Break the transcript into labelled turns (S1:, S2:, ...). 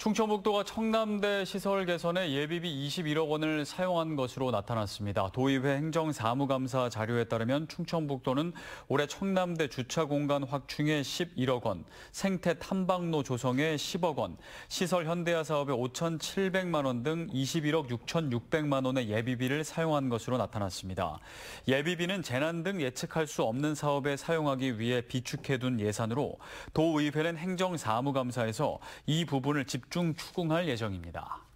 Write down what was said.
S1: 충청북도가 청남대 시설 개선에 예비비 21억 원을 사용한 것으로 나타났습니다. 도의회 행정사무감사 자료에 따르면 충청북도는 올해 청남대 주차 공간 확충에 11억 원, 생태 탐방로 조성에 10억 원, 시설 현대화 사업에 5,700만 원 등 21억 6,600만 원의 예비비를 사용한 것으로 나타났습니다. 예비비는 재난 등 예측할 수 없는 사업에 사용하기 위해 비축해둔 예산으로 도의회는 행정사무감사에서 이 부분을 집 집중 추궁할 예정입니다.